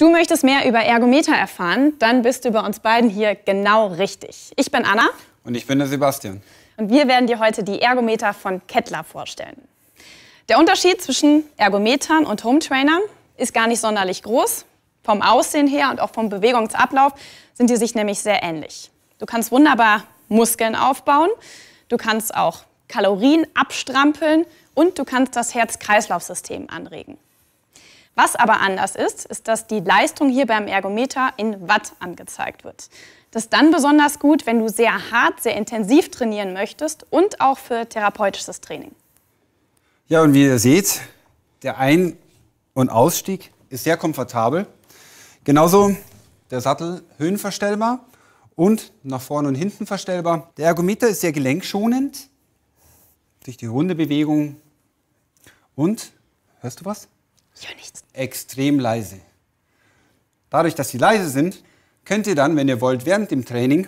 Du möchtest mehr über Ergometer erfahren? Dann bist du bei uns beiden hier genau richtig. Ich bin Anna. Und ich bin der Sebastian. Und wir werden dir heute die Ergometer von Kettler vorstellen. Der Unterschied zwischen Ergometern und Hometrainern ist gar nicht sonderlich groß. Vom Aussehen her und auch vom Bewegungsablauf sind die sich nämlich sehr ähnlich. Du kannst wunderbar Muskeln aufbauen, du kannst auch Kalorien abstrampeln und du kannst das Herz-Kreislauf-System anregen. Was aber anders ist, ist, dass die Leistung hier beim Ergometer in Watt angezeigt wird. Das ist dann besonders gut, wenn du sehr hart, sehr intensiv trainieren möchtest und auch für therapeutisches Training. Ja, und wie ihr seht, der Ein- und Ausstieg ist sehr komfortabel. Genauso der Sattel höhenverstellbar und nach vorne und hinten verstellbar. Der Ergometer ist sehr gelenkschonend durch die runde Bewegung. Und, hörst du was? extrem leise. Dadurch, dass sie leise sind, könnt ihr dann, wenn ihr wollt, während dem Training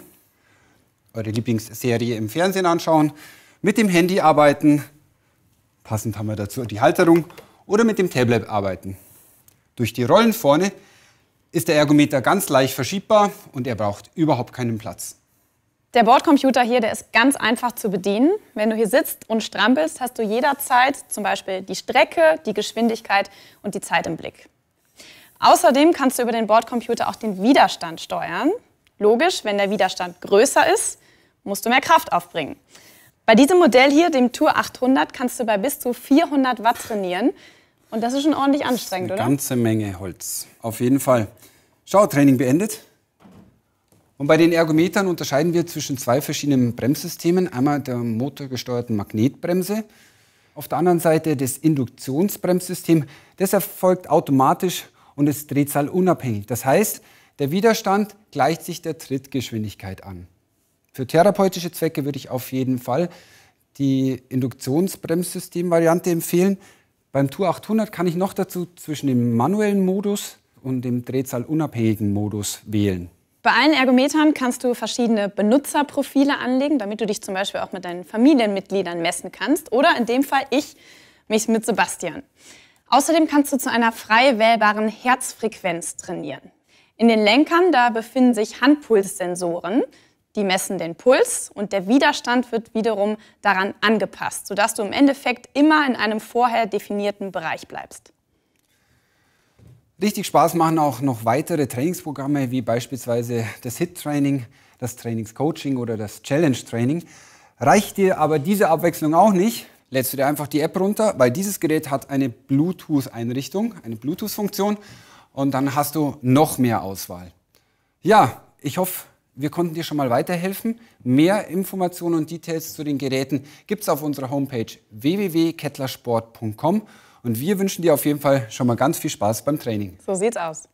eure Lieblingsserie im Fernsehen anschauen, mit dem Handy arbeiten, passend haben wir dazu die Halterung, oder mit dem Tablet arbeiten. Durch die Rollen vorne ist der Ergometer ganz leicht verschiebbar und er braucht überhaupt keinen Platz. Der Bordcomputer hier, der ist ganz einfach zu bedienen. Wenn du hier sitzt und strampelst, hast du jederzeit zum Beispiel die Strecke, die Geschwindigkeit und die Zeit im Blick. Außerdem kannst du über den Bordcomputer auch den Widerstand steuern. Logisch, wenn der Widerstand größer ist, musst du mehr Kraft aufbringen. Bei diesem Modell hier, dem Tour 800, kannst du bei bis zu 400 Watt trainieren. Und das ist schon ordentlich anstrengend, das ist eine oder? Eine ganze Menge Holz. Auf jeden Fall. Schau, Training beendet. Und bei den Ergometern unterscheiden wir zwischen zwei verschiedenen Bremssystemen. Einmal der motorgesteuerten Magnetbremse, auf der anderen Seite das Induktionsbremssystem. Das erfolgt automatisch und ist drehzahlunabhängig. Das heißt, der Widerstand gleicht sich der Trittgeschwindigkeit an. Für therapeutische Zwecke würde ich auf jeden Fall die Induktionsbremssystem-Variante empfehlen. Beim Tour 800 kann ich noch dazu zwischen dem manuellen Modus und dem drehzahlunabhängigen Modus wählen. Bei allen Ergometern kannst du verschiedene Benutzerprofile anlegen, damit du dich zum Beispiel auch mit deinen Familienmitgliedern messen kannst oder in dem Fall ich mich mit Sebastian. Außerdem kannst du zu einer frei wählbaren Herzfrequenz trainieren. In den Lenkern, da befinden sich Handpulssensoren, die messen den Puls und der Widerstand wird wiederum daran angepasst, sodass du im Endeffekt immer in einem vorher definierten Bereich bleibst. Richtig Spaß machen auch noch weitere Trainingsprogramme wie beispielsweise das HIT-Training, das Trainingscoaching oder das Challenge-Training. Reicht dir aber diese Abwechslung auch nicht, lädst du dir einfach die App runter, weil dieses Gerät hat eine Bluetooth-Einrichtung, eine Bluetooth-Funktion und dann hast du noch mehr Auswahl. Ja, ich hoffe, wir konnten dir schon mal weiterhelfen. Mehr Informationen und Details zu den Geräten gibt es auf unserer Homepage www.kettlersport.com. Und wir wünschen dir auf jeden Fall schon mal ganz viel Spaß beim Training. So sieht's aus.